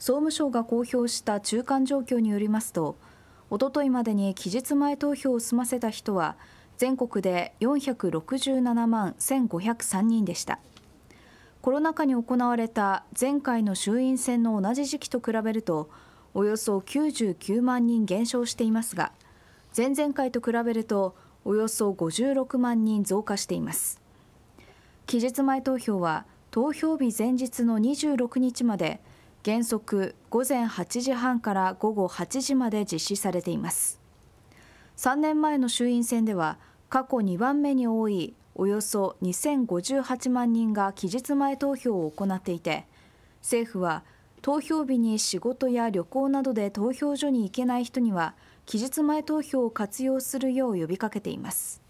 総務省が公表した中間状況によりますと、おとといまでに期日前投票を済ませた人は、全国で467万1503人でした。コロナ禍に行われた前回の衆院選の同じ時期と比べると、およそ99万人減少していますが、前々回と比べると、およそ56万人増加しています。期日前投票は、投票日前日の26日まで、原則午前8時半から午後8時まで実施されています3年前の衆院選では過去2番目に多いおよそ2058万人が期日前投票を行っていて政府は投票日に仕事や旅行などで投票所に行けない人には期日前投票を活用するよう呼びかけています